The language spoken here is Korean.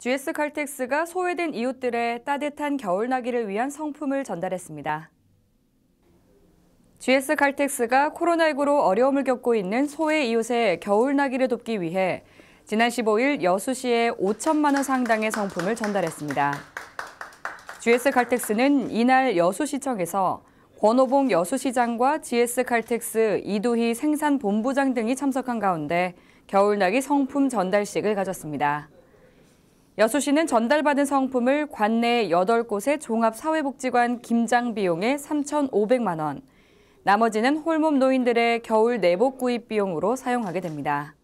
GS 칼텍스가 소외된 이웃들의 따뜻한 겨울나기를 위한 성품을 전달했습니다. GS 칼텍스가 코로나19로 어려움을 겪고 있는 소외 이웃의 겨울나기를 돕기 위해 지난 15일 여수시에 5천만 원 상당의 성품을 전달했습니다. GS 칼텍스는 이날 여수시청에서 권호봉 여수시장과 GS 칼텍스 이두희 생산본부장 등이 참석한 가운데 겨울나기 성품 전달식을 가졌습니다. 여수시는 전달받은 성품을 관내 8곳의 종합사회복지관 김장 비용에 3,500만 원, 나머지는 홀몸 노인들의 겨울 내복 구입 비용으로 사용하게 됩니다.